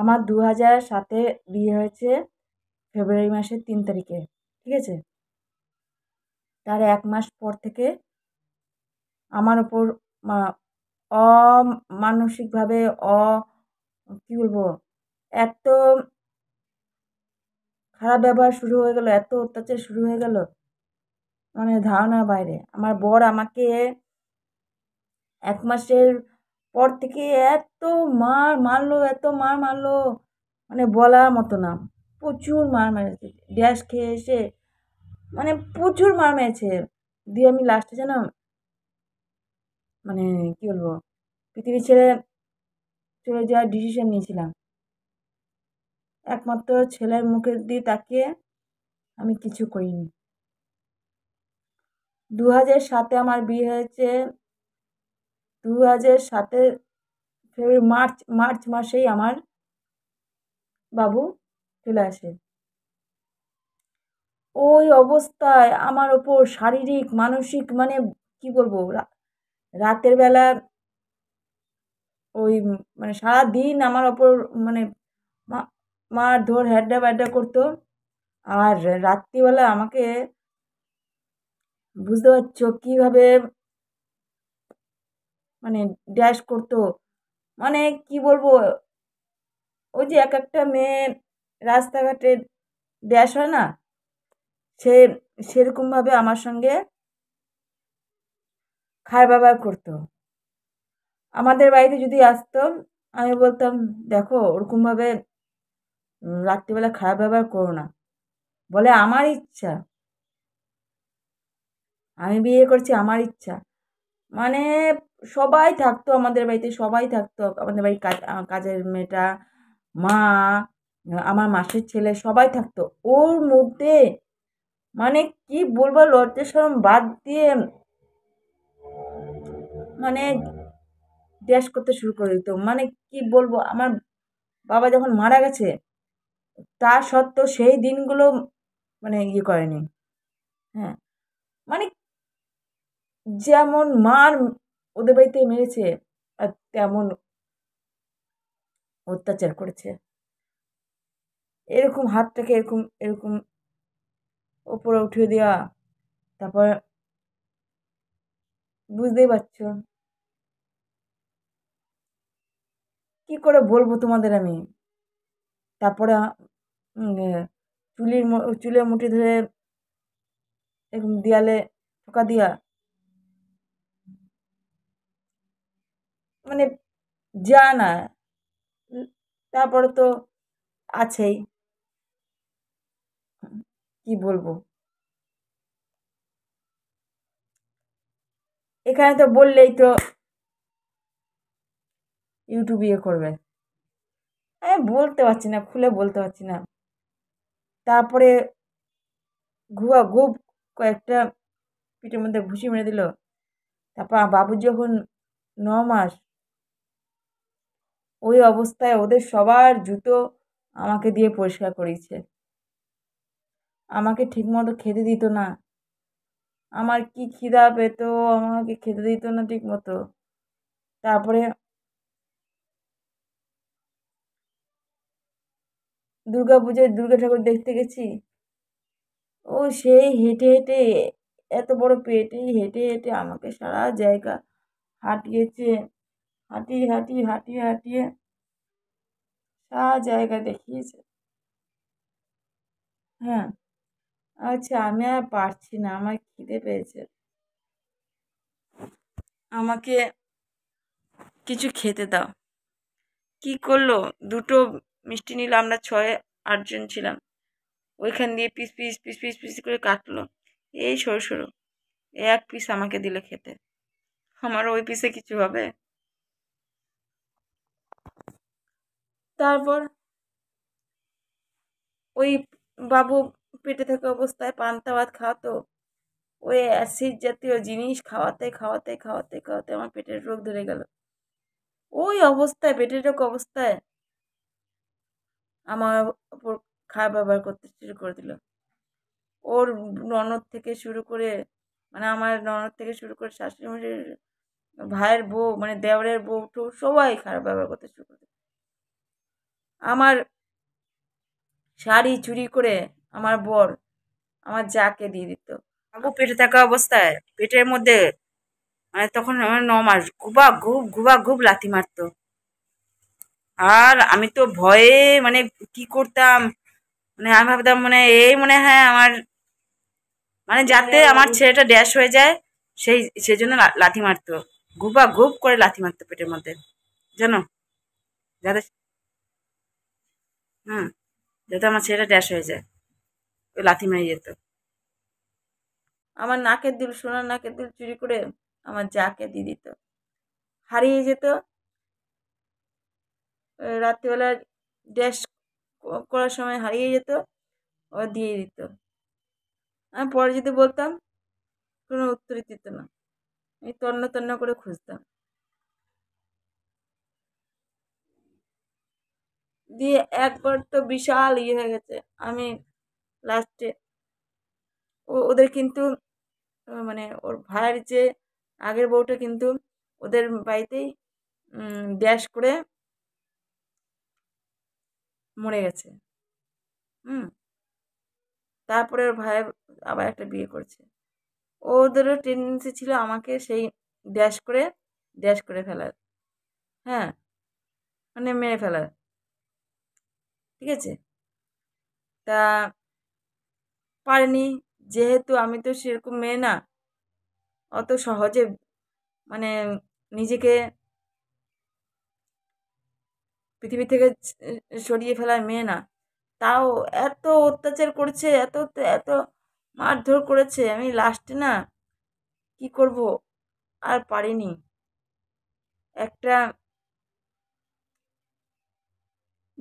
আমার দু হাজার সাতে বিয়ে হয়েছে ফেব্রুয়ারি মাসের তিন তারিখে ঠিক আছে তার এক মাস পর থেকে আমার ওপর অমানসিকভাবে অ কী বলবো এত খারাপ ব্যবহার শুরু হয়ে গেল এত অত্যাচার শুরু হয়ে গেল মানে ধারণার বাইরে আমার বর আমাকে এক মাসের পর থেকে এত মার মারলো এত মার মারলো মানে বলার মতো না প্রচুর মার মেরেছে ড্যাশ খেয়ে এসে মানে প্রচুর মার মেরেছে দিয়ে আমি লাস্টে যেন মানে কী বলবো পৃথিবী ছেড়ে চলে যাওয়ার ডিসিশন নিয়েছিলাম একমাত্র ছেলের মুখে দিয়ে তাকিয়ে আমি কিছু করিনি দু হাজার সাতে আমার বিয়ে হয়েছে দু হাজার সাতের মার্চ মার্চ মাসেই আমার বাবু চলে আসে ওই অবস্থায় আমার ওপর শারীরিক মানসিক মানে কি বলবো রাতের বেলা ওই মানে সারা দিন আমার ওপর মানে মার ধর হ্যাড্ডা ব্যাড্ডা করতো আর রাত্রিবেলা আমাকে বুঝতে পারছো কীভাবে মানে ড্যাশ করতো মানে কি বলবো ওই যে এক একটা মেয়ে রাস্তাঘাটে ড্যাশ হয় না সে সেরকমভাবে আমার সঙ্গে খারাপ ব্যবহার করতো আমাদের বাড়িতে যদি আসতো আমি বলতাম দেখো ওরকমভাবে রাত্রিবেলা খারাপ ব্যবহার করো না বলে আমার ইচ্ছা আমি বিয়ে করছি আমার ইচ্ছা মানে সবাই থাকতো আমাদের বাড়িতে সবাই থাকতো আমাদের বাড়ির কাজ কাজের মেয়েটা মা আমার মাসির ছেলে সবাই থাকতো ওর মধ্যে মানে কি বলবো লজ্জা সরম বাদ দিয়ে মানে ড্যাশ করতে শুরু করে দিত মানে কি বলবো আমার বাবা যখন মারা গেছে তা সত্ত্বেও সেই দিনগুলো মানে ইয়ে করেনি হ্যাঁ মানে যেমন মার ওদের বাড়িতে মেরেছে আর তেমন অত্যাচার করেছে এরকম হাতটাকে এরকম এরকম ওপরে উঠিয়ে দেওয়া তারপর বুঝতেই পারছ কি করে বলবো তোমাদের আমি তারপরে চুলির চুলের মুঠি ধরে এরকম দেয়ালে ঠোকা দিয়া মানে যা না তারপরে তো আছেই কি বলবো এখানে তো বললেই তো ইউটিউব ইয়ে করবে আমি বলতে পারছি না খুলে বলতে পারছি না তারপরে ঘুয়া ঘুপ কয়েকটা পিঠের মধ্যে ঘুষি মেরে দিল তারপর বাবুর যখন ন মাস ওই অবস্থায় ওদের সবার জুতো আমাকে দিয়ে পরিষ্কার করিয়েছে আমাকে ঠিকমতো খেতে দিত না আমার কি খিদা পেত আমাকে খেতে দিত না ঠিক মতো তারপরে দুর্গা পুজোয় দুর্গা ঠাকুর দেখতে গেছি ও সেই হেঁটে হেঁটে এত বড় পেটে হেঁটে হেঁটে আমাকে সারা জায়গা হাঁটিয়েছে হাঁটি হাঁটি হাঁটিয়ে হাঁটিয়ে সারা জায়গা দেখিয়েছে হ্যাঁ আচ্ছা আমি আর পারছি না আমার খিদে পেয়েছে আমাকে কিছু খেতে দাও কি করলো দুটো মিষ্টি নিল আমরা ছয় আটজন ছিলাম ওইখান দিয়ে piece piece piece piece piece করে কাটলো এই সরু সরু এক পিস আমাকে দিলে খেতে আমার ওই পিসে কিছু হবে তারপর ওই বাবু পেটে থাকা অবস্থায় পান্তা ভাত খাওয়াতো ওই অ্যাসিড জাতীয় জিনিস খাওয়াতে খাওয়াতে খাওয়াতে খাওয়াতে আমার পেটের রোগ ধরে গেল ওই অবস্থায় পেটের রোগ অবস্থায় আমার ওপর খায় ব্যবহার করতে শুরু করে দিল ওর ননদ থেকে শুরু করে মানে আমার ননদ থেকে শুরু করে শাশুড়ি ভাইয়ের বউ মানে দেওয়ারের বউ সবাই খারাপ ব্যবহার করতে শুরু করে আমার শাড়ি চুরি করে আমার বর আমার যাকে দিয়ে দিত আগু পেটে থাকা অবস্থায় পেটের মধ্যে মানে তখন আমার ন মাস ঘুবা ঘুব ঘুবা ঘুব লাথি মারতো আর আমি তো ভয়ে মানে কি করতাম মানে আমি ভাবতাম মানে এই মনে হয় আমার মানে যাতে আমার ছেলেটা ড্যাশ হয়ে যায় সেই সেই জন্য লাথি মারতো ঘুবা ঘুপ করে লাথি মারতো পেটের মধ্যে জানো যাতে হ্যাঁ যাতে আমার ছেলেটা ড্যাশ হয়ে যায় ওই লাথি মেরে যেত আমার নাকের দুল সোনার নাকের দুল চুরি করে আমার যাকে দিয়ে দিত হারিয়ে যেত রাত্রিবেলা ড্যাশ করার সময় হারিয়ে যেত ও দিয়ে দিত আমি পরে যদি বলতাম কোনো উত্তরই দিত না আমি তন্ন তন্ন করে খুঁজতাম দিয়ে একবার তো বিশাল ইয়ে হয়ে গেছে আমি লাস্টে ও ওদের কিন্তু মানে ওর ভাইয়ের যে আগের বউটা কিন্তু ওদের বাড়িতেই ড্যাস করে মরে গেছে হুম তারপরে ওর ভাই আবার একটা বিয়ে করছে ওদেরও টেন্ডেন্সি ছিল আমাকে সেই ড্যাশ করে ড্যাস করে ফেলার হ্যাঁ মানে মেরে ফেলার ঠিক আছে তা পারিনি যেহেতু আমি তো সেরকম মেয়ে না অত সহজে মানে নিজেকে পৃথিবী থেকে সরিয়ে ফেলার মেয়ে না তাও এত অত্যাচার করেছে এত এত মারধর করেছে আমি লাস্টে না কি করব আর পারিনি একটা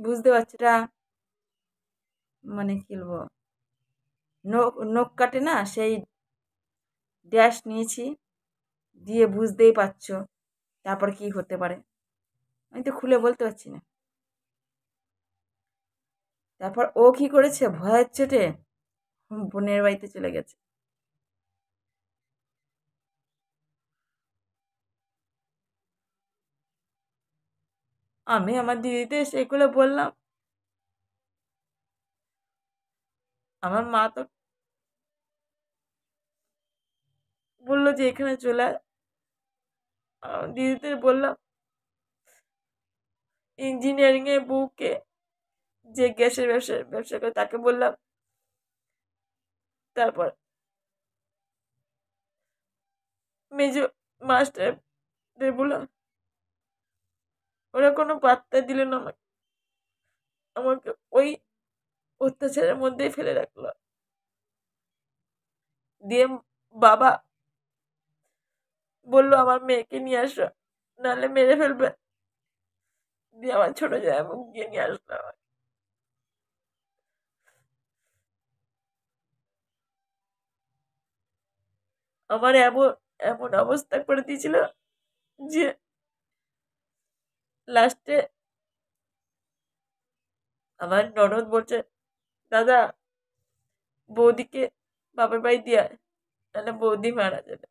বুঝতে পারছি এটা মানে কি বলবো নোখ কাটে না সেই ড্যাশ নিয়েছি দিয়ে বুঝতেই পারছ তারপর কি হতে পারে আমি তো খুলে বলতে পারছি না তারপর ও কি করেছে ভয়ের চোটে বোনের বাড়িতে চলে গেছে আমি আমার দিদিতে সেগুলো বললাম আমার মা তো বললো যে এখানে চলে দিদিতে বললাম ইঞ্জিনিয়ারিংয়ে বউকে যে গ্যাসের ব্যবসা ব্যবসা করে তাকে বললাম তারপর মেজ মাস্টার বললাম ওরা কোনো পাত্তা দিল না আমাকে আমাকে ওই অত্যাচারের মধ্যেই ফেলে রাখলো দিয়ে বাবা বললো আমার মেয়েকে নিয়ে আসো নাহলে মেরে ফেলবে দিয়ে আমার ছোট যায় এবং গিয়ে নিয়ে আসলো আমাকে আমার এমন এমন অবস্থা করে দিয়েছিল যে লাস্টে আমার ননদ বলছে দাদা বৌদিকে বাপের বাড়ি দিয়ে তাহলে বৌদি মারা যাবে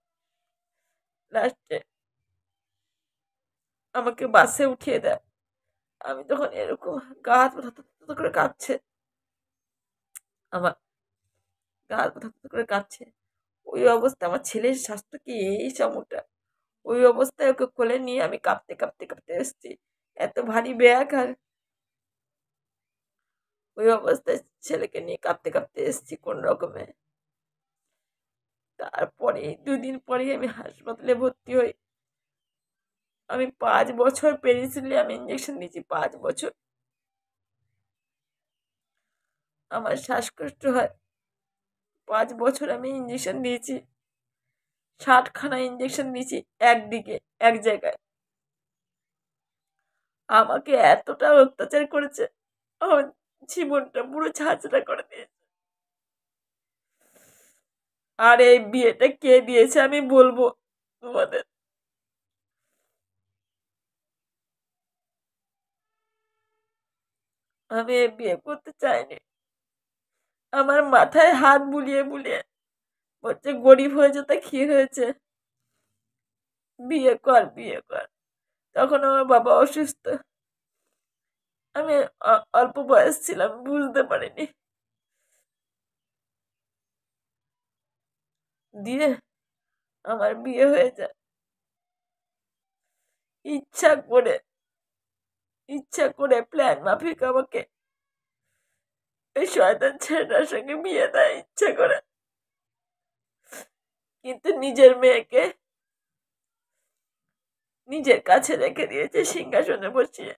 লাস্টে আমাকে বাসে উঠিয়ে দেয় আমি তখন এরকম গা হাত পাথা করে কাঁদছে আমার গা হাত পাথা করে কাঁদছে ওই অবস্থায় আমার ছেলের স্বাস্থ্য কি এই চামুটা ওই অবস্থায় ওকে কোলে নিয়ে আমি কাঁপতে কাঁপতে কাঁপতে এসেছি এত ভারী ব্যাগ আর ওই অবস্থায় ছেলেকে নিয়ে কাঁপতে কাঁপতে এসেছি কোন রকমে তারপরে দুদিন পরেই আমি হাসপাতালে ভর্তি হই আমি পাঁচ বছর পেরিয়েছিলে আমি ইঞ্জেকশন দিয়েছি পাঁচ বছর আমার শ্বাসকষ্ট হয় পাঁচ বছর আমি ইঞ্জেকশন দিয়েছি ষাটখানা ইঞ্জেকশন দিয়েছি একদিকে এক জায়গায় আমাকে এতটা অত্যাচার করেছে আমার জীবনটা পুরো ছাঁচড়া করে দিয়েছে আর এই বিয়েটা কে দিয়েছে আমি বলবো তোমাদের আমি বিয়ে করতে চাইনি আমার মাথায় হাত বুলিয়ে বুলিয়ে বলছে গরিব হয়েছে তা কি হয়েছে বিয়ে কর বিয়ে কর তখন আমার বাবা অসুস্থ আমি অল্প বয়স ছিলাম বুঝতে পারিনি দিয়ে আমার বিয়ে হয়ে যায় ইচ্ছা করে ইচ্ছা করে প্ল্যান মাফিক আমাকে ওই শয়তান ছেলেটার সঙ্গে বিয়ে দেয় ইচ্ছা করে কিন্তু নিজের মেয়েকে নিজের কাছে রেখে দিয়েছে সিংহাসনে বসিয়ে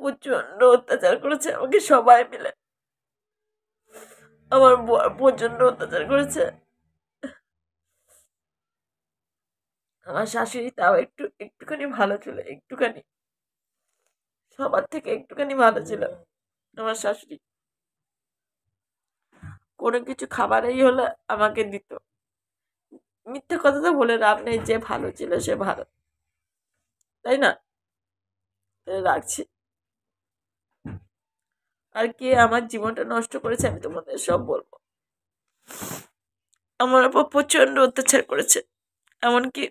প্রচন্ড অত্যাচার করেছে আমাকে সবাই মিলে আমার প্রচন্ড অত্যাচার করেছে আমার শাশুড়ি তাও একটু একটুখানি ভালো ছিল একটুখানি সবার থেকে একটুখানি ভালো ছিল আমার শাশুড়ি কোনো কিছু খাবারেই হলে আমাকে দিত মিথ্যে কথা তো বলে লাভ নেই যে ভালো ছিল সে ভালো তাই না রাখছি আর কে আমার জীবনটা নষ্ট করেছে আমি তোমাদের সব বলবো আমার ওপর প্রচণ্ড অত্যাচার করেছে এমনকি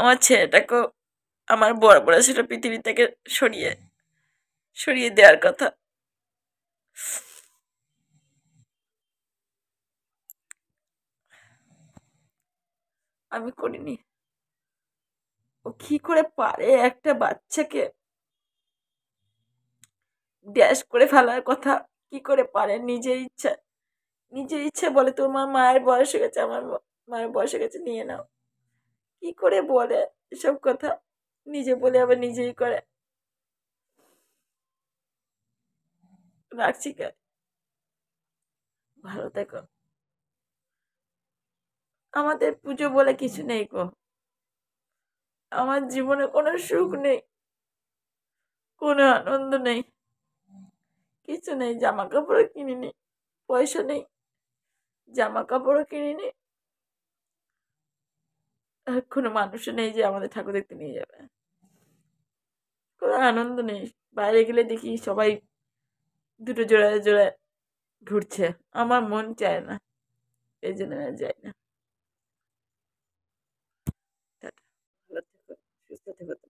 আমার ছেলেটাকেও আমার বড় বড় সেটা পৃথিবী থেকে সরিয়ে সরিয়ে দেওয়ার কথা আমি করিনি ও কি করে পারে একটা বাচ্চাকে ড্যাশ করে ফেলার কথা কি করে পারে নিজের ইচ্ছা নিজের ইচ্ছে বলে তোমার মায়ের বয়স হয়ে গেছে আমার মায়ের বয়স হয়ে গেছে নিয়ে নাও কি করে বলে এসব কথা নিজে বলে আবার নিজেই করে রাখছি কে ভালো থেকো আমাদের পুজো বলে কিছু নেই গো আমার জীবনে কোনো সুখ নেই কোনো আনন্দ নেই কিছু নেই জামা কাপড়ও কিনিনি পয়সা নেই জামা কাপড়ও কিনিনি কোনো মানুষ নেই যে আমাদের ঠাকুর দেখতে নিয়ে যাবে কোনো আনন্দ নেই বাইরে গেলে দেখি সবাই দুটো জোড়ায় জোড়ায় ঘুরছে আমার মন চায় না এই জন্য যাই না вот этой вот